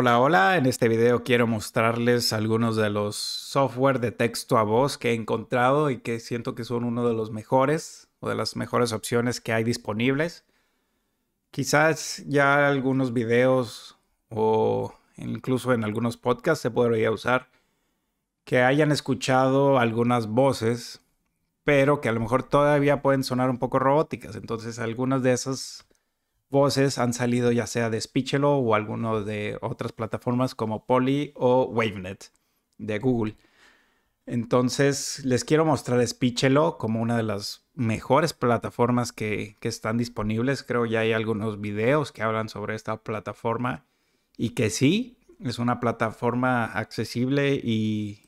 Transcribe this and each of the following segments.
Hola, hola, en este video quiero mostrarles algunos de los software de texto a voz que he encontrado y que siento que son uno de los mejores o de las mejores opciones que hay disponibles. Quizás ya algunos videos o incluso en algunos podcasts se podría usar que hayan escuchado algunas voces, pero que a lo mejor todavía pueden sonar un poco robóticas. Entonces algunas de esas voces han salido ya sea de Speechelo o alguno de otras plataformas como Poly o WaveNet de Google. Entonces, les quiero mostrar Speechelo como una de las mejores plataformas que, están disponibles. Creo ya hay algunos videos que hablan sobre esta plataforma y que sí, es una plataforma accesible y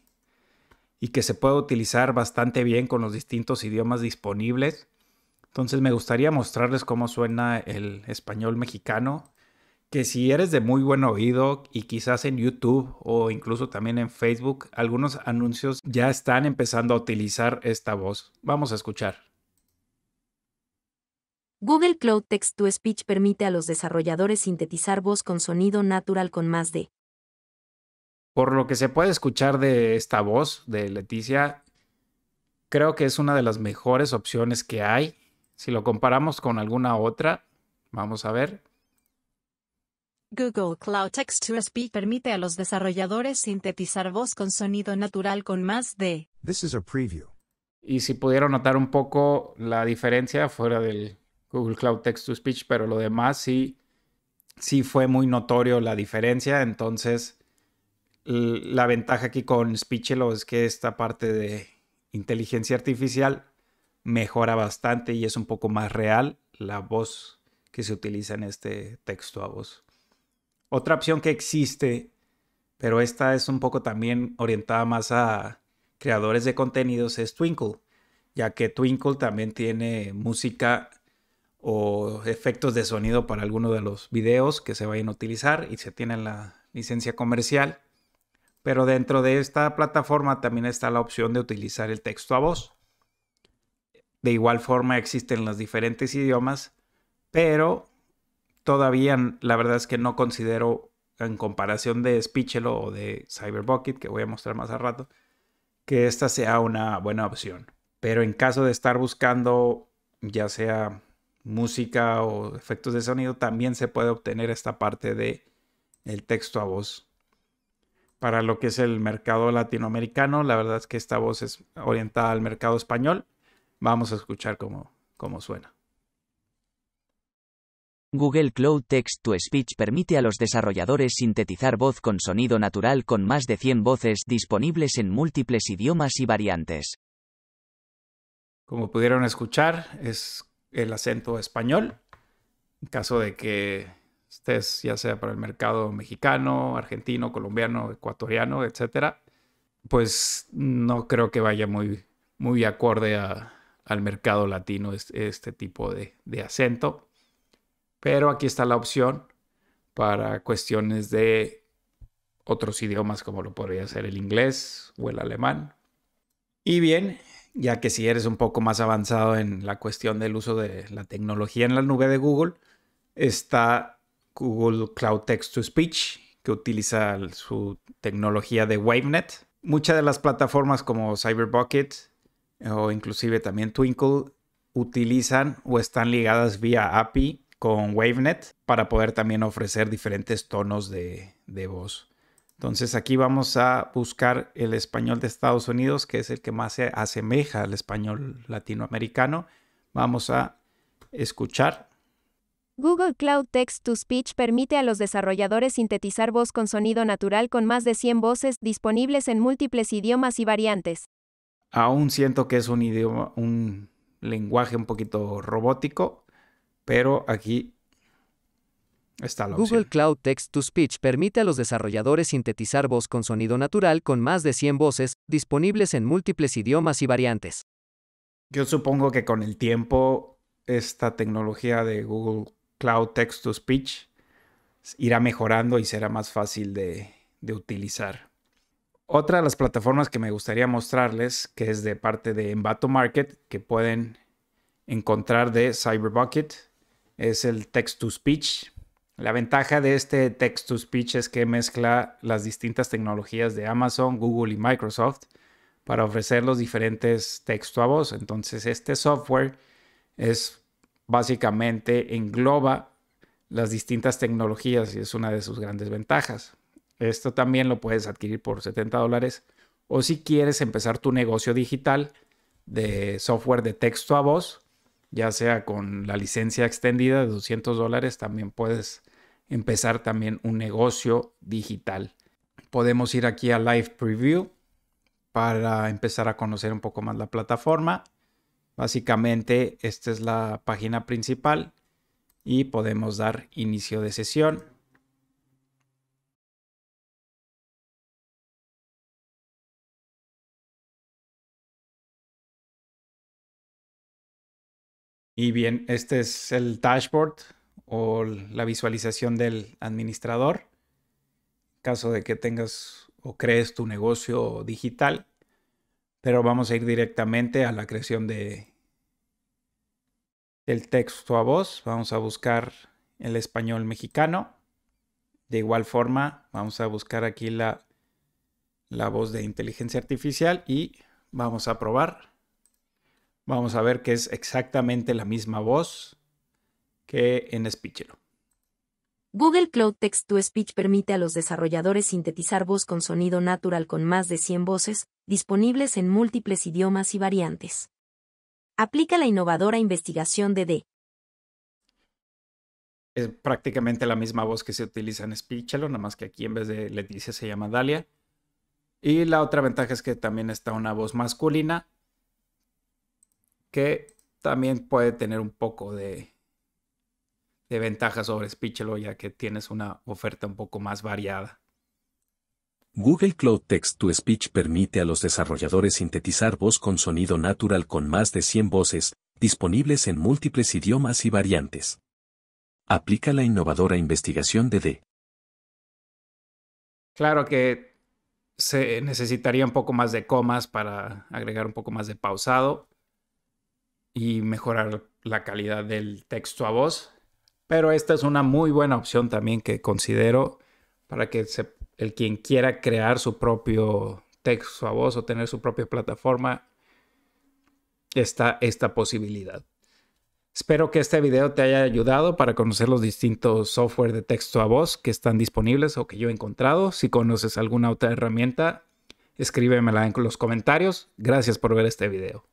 que se puede utilizar bastante bien con los distintos idiomas disponibles. Entonces me gustaría mostrarles cómo suena el español mexicano, que si eres de muy buen oído y quizás en YouTube o incluso también en Facebook, algunos anuncios ya están empezando a utilizar esta voz. Vamos a escuchar. Google Cloud Text to Speech permite a los desarrolladores sintetizar voz con sonido natural con más de. Por lo que se puede escuchar de esta voz de Leticia, creo que es una de las mejores opciones que hay si lo comparamos con alguna otra, vamos a ver. Google Cloud Text to Speech permite a los desarrolladores sintetizar voz con sonido natural con más de. This is a preview. Y si pudieron notar un poco la diferencia fuera del Google Cloud Text to Speech, pero lo demás sí, sí fue muy notorio la diferencia. Entonces, la ventaja aquí con Speechelo es que esta parte de inteligencia artificial mejora bastante y es un poco más real la voz que se utiliza en este texto a voz. Otra opción que existe, pero esta es un poco también orientada más a creadores de contenidos, es Twinkle, ya que Twinkle también tiene música o efectos de sonido para alguno de los videos que se vayan a utilizar y se tiene la licencia comercial. Pero dentro de esta plataforma también está la opción de utilizar el texto a voz. De igual forma existen los diferentes idiomas, pero todavía la verdad es que no considero en comparación de Speechelo o de Cyberbucket, que voy a mostrar más a rato, que esta sea una buena opción. Pero en caso de estar buscando ya sea música o efectos de sonido, también se puede obtener esta parte de el texto a voz. Para lo que es el mercado latinoamericano, la verdad es que esta voz es orientada al mercado español, Vamos a escuchar cómo, cómo suena. Google Cloud Text to Speech permite a los desarrolladores sintetizar voz con sonido natural con más de 100 voces disponibles en múltiples idiomas y variantes. Como pudieron escuchar, es el acento español. En caso de que estés ya sea para el mercado mexicano, argentino, colombiano, ecuatoriano, etcétera, pues no creo que vaya muy, muy acorde a, al mercado latino este tipo de, acento. Pero aquí está la opción para cuestiones de otros idiomas como lo podría ser el inglés o el alemán. Y bien, ya que si eres un poco más avanzado en la cuestión del uso de la tecnología en la nube de Google, está Google Cloud Text to Speech, que utiliza su tecnología de WaveNet. Muchas de las plataformas como CyberBucket o inclusive también Twinkle utilizan o están ligadas vía API con WaveNet para poder también ofrecer diferentes tonos de, de, voz. Entonces aquí vamos a buscar el español de Estados Unidos, que es el que más se asemeja al español latinoamericano. Vamos a escuchar. Google Cloud Text to Speech permite a los desarrolladores sintetizar voz con sonido natural con más de 100 voces disponibles en múltiples idiomas y variantes. Aún siento que es un idioma, un lenguaje un poquito robótico, pero aquí está la Google Cloud Text to Speech permite a los desarrolladores sintetizar voz con sonido natural con más de 100 voces, disponibles en múltiples idiomas y variantes. Yo supongo que con el tiempo esta tecnología de Google Cloud Text to Speech irá mejorando y será más fácil de utilizar. Otra de las plataformas que me gustaría mostrarles, que es de parte de Envato Market, que pueden encontrar de Cyberbucket, es el Text to Speech. La ventaja de este Text to Speech es que mezcla las distintas tecnologías de Amazon, Google y Microsoft para ofrecer los diferentes textos a voz. Entonces, este software es básicamente engloba las distintas tecnologías y es una de sus grandes ventajas. Esto también lo puedes adquirir por 70 dólares. O si quieres empezar tu negocio digital de software de texto a voz, ya sea con la licencia extendida de 200 dólares, también puedes empezar también un negocio digital. Podemos ir aquí a Live Preview para empezar a conocer un poco más la plataforma. Básicamente, esta es la página principal y podemos dar inicio de sesión. Y bien, este es el dashboard o la visualización del administrador. Caso de que tengas o crees tu negocio digital. Pero vamos a ir directamente a la creación de del texto a voz. Vamos a buscar el español mexicano. De igual forma, vamos a buscar aquí la, la voz de inteligencia artificial y vamos a probar. Vamos a ver que es exactamente la misma voz que en Speechelo. Google Cloud Text to Speech permite a los desarrolladores sintetizar voz con sonido natural con más de 100 voces, disponibles en múltiples idiomas y variantes. Aplica la innovadora investigación de D. Es prácticamente la misma voz que se utiliza en Speechelo, nada más que aquí en vez de Leticia se llama Dalia. Y la otra ventaja es que también está una voz masculina que también puede tener un poco de, de ventaja sobre Speechelo ya que tienes una oferta un poco más variada. Google Cloud Text to Speech permite a los desarrolladores sintetizar voz con sonido natural con más de 100 voces, disponibles en múltiples idiomas y variantes. Aplica la innovadora investigación de D. Claro que se necesitaría un poco más de comas para agregar un poco más de pausado, y mejorar la calidad del texto a voz. Pero esta es una muy buena opción también que considero para que el quien quiera crear su propio texto a voz o tener su propia plataforma, está esta posibilidad. Espero que este video te haya ayudado para conocer los distintos software de texto a voz que están disponibles o que yo he encontrado. Si conoces alguna otra herramienta, escríbemela en los comentarios. Gracias por ver este video.